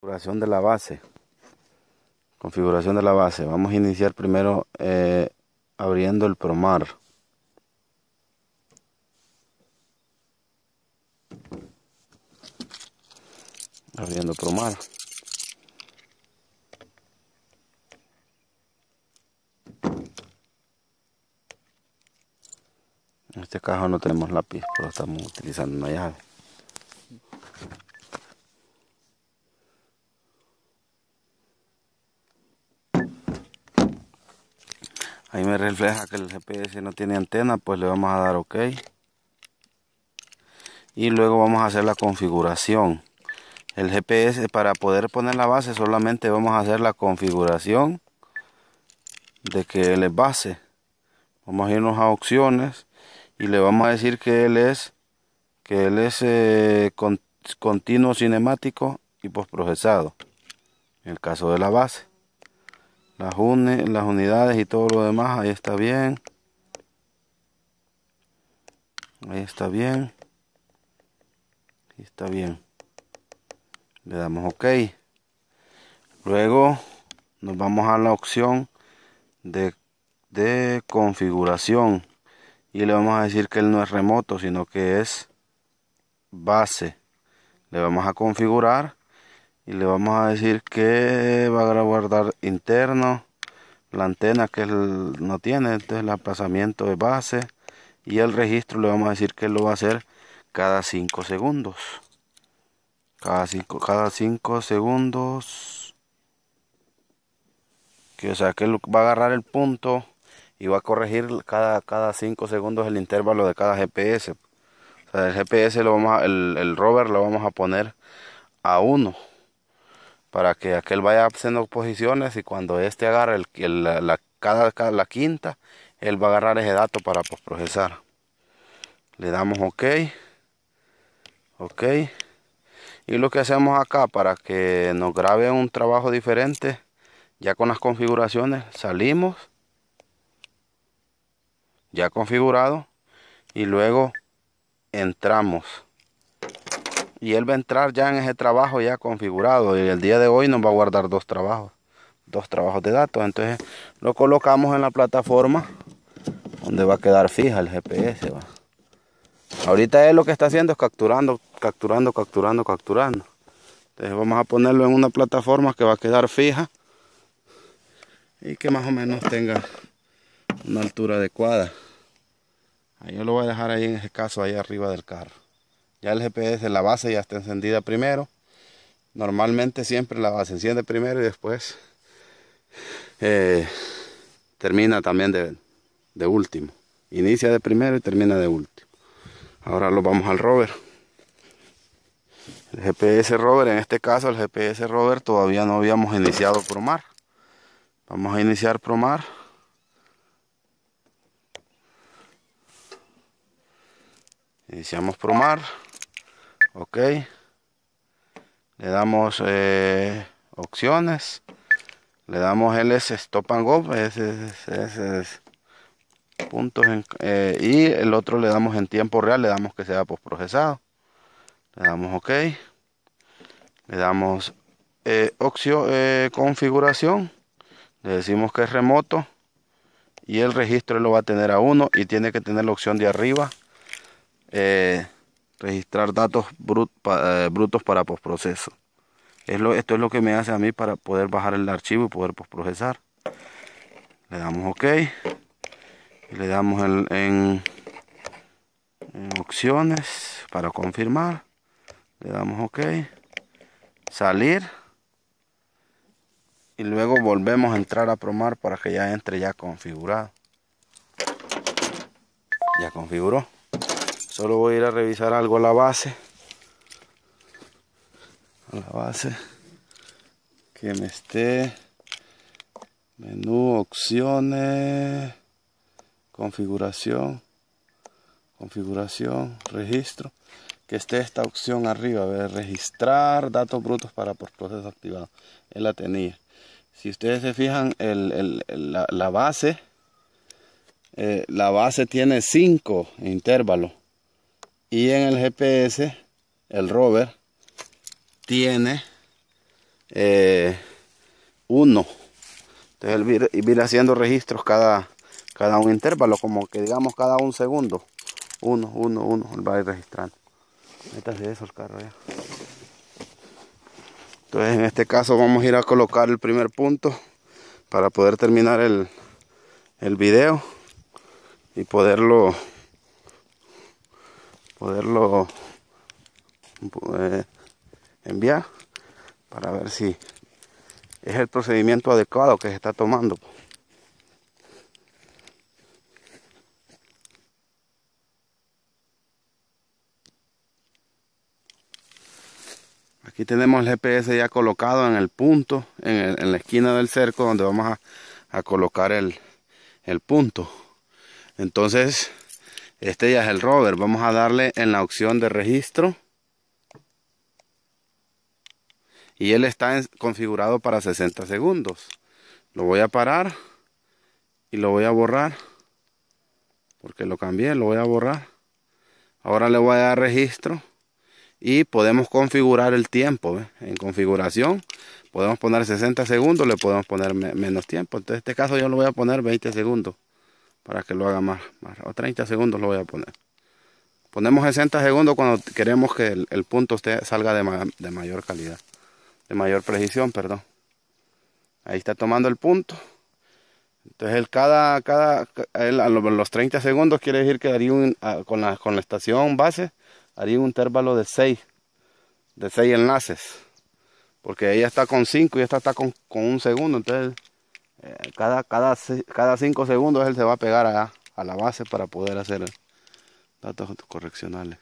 Configuración de la base. Configuración de la base. Vamos a iniciar primero eh, abriendo el promar. Abriendo promar. En este caso no tenemos lápiz, pero estamos utilizando una llave. Ahí me refleja que el GPS no tiene antena, pues le vamos a dar OK. Y luego vamos a hacer la configuración. El GPS para poder poner la base solamente vamos a hacer la configuración de que él es base. Vamos a irnos a opciones y le vamos a decir que él es que él es eh, continuo cinemático y postprocesado. En el caso de la base las, las unidades y todo lo demás, ahí está bien. Ahí está bien. Ahí está bien. Le damos OK. Luego nos vamos a la opción de configuración. Y le vamos a decir que él no es remoto, sino que es base. Le vamos a configurar y le vamos a decir que va a guardar interno la antena que él no tiene entonces el aplazamiento de base y el registro le vamos a decir que lo va a hacer cada 5 segundos cada 5 cada cinco segundos que o sea que va a agarrar el punto y va a corregir cada cada 5 segundos el intervalo de cada GPS o sea el GPS lo vamos el, el rover lo vamos a poner a 1 para que aquel vaya haciendo posiciones y cuando este agarre el, la, cada, la quinta, él va a agarrar ese dato para pues, procesar. Le damos OK. OK. Y lo que hacemos acá para que nos grabe un trabajo diferente, ya con las configuraciones, salimos. Ya configurado. Y luego entramos. Y él va a entrar ya en ese trabajo ya configurado. Y el día de hoy nos va a guardar dos trabajos. Dos trabajos de datos. Entonces lo colocamos en la plataforma donde va a quedar fija el GPS. Ahorita él lo que está haciendo es capturando, capturando, capturando, capturando. Entonces vamos a ponerlo en una plataforma que va a quedar fija y que más o menos tenga una altura adecuada. Yo lo voy a dejar ahí en ese caso, ahí arriba del carro. Ya el GPS, de la base ya está encendida primero. Normalmente siempre la base enciende primero y después eh, termina también de último. Inicia de primero y termina de último. Ahora lo vamos al rover. El GPS rover, en este caso el GPS rover todavía no habíamos iniciado Promar. Vamos a iniciar Promar. Iniciamos Promar ok le damos eh, opciones le damos ls stop and go puntos eh, y el otro le damos en tiempo real le damos que sea postprocesado le damos ok le damos eh, configuración le decimos que es remoto y el registro lo va a tener a uno y tiene que tener la opción de arriba registrar datos eh, brutos para postproceso. Es esto es lo que me hace a mí para poder bajar el archivo y poder postprocesar. Le damos OK. le damos en opciones para confirmar. Le damos OK. Salir. Y luego volvemos a entrar a Promar para que ya entre ya configurado. Ya configuró. Solo voy a ir a revisar algo a la base. A la base. Que me esté. Menú, opciones. Configuración. Configuración, registro. Que esté esta opción arriba. registrar datos brutos para por proceso activado. Él la tenía. Si ustedes se fijan, la, base. Eh, la base tiene 5 intervalos y en el GPS el rover tiene eh, uno entonces él ir haciendo registros cada, cada un intervalo como que digamos cada un segundo uno, uno, uno, él va a ir registrando de eso el carro entonces en este caso vamos a ir a colocar el primer punto para poder terminar el, el video y poderlo poderlo eh, enviar para ver si es el procedimiento adecuado que se está tomando. Aquí tenemos el GPS ya colocado en el punto, en, la esquina del cerco donde vamos a, colocar el punto. Entonces, este ya es el rover. Vamos a darle en la opción de registro. Y él está configurado para 60 segundos. Lo voy a parar y lo voy a borrar. Porque lo cambié, lo voy a borrar. Ahora le voy a dar registro. Y podemos configurar el tiempo. En configuración podemos poner 60 segundos, le podemos poner menos tiempo. Entonces, en este caso yo lo voy a poner 20 segundos para que lo haga más, más, o 30 segundos lo voy a poner ponemos 60 segundos cuando queremos que el, punto usted salga de, de mayor calidad de mayor precisión perdón ahí está tomando el punto entonces el cada, cada los 30 segundos quiere decir que haría un, con, la, con la estación base haría un intervalo de 6 de 6 enlaces porque ella está con 5 y esta está con, con un segundo entonces eh, cada, cada, cada cinco segundos él se va a pegar a la base para poder hacer datos correccionales.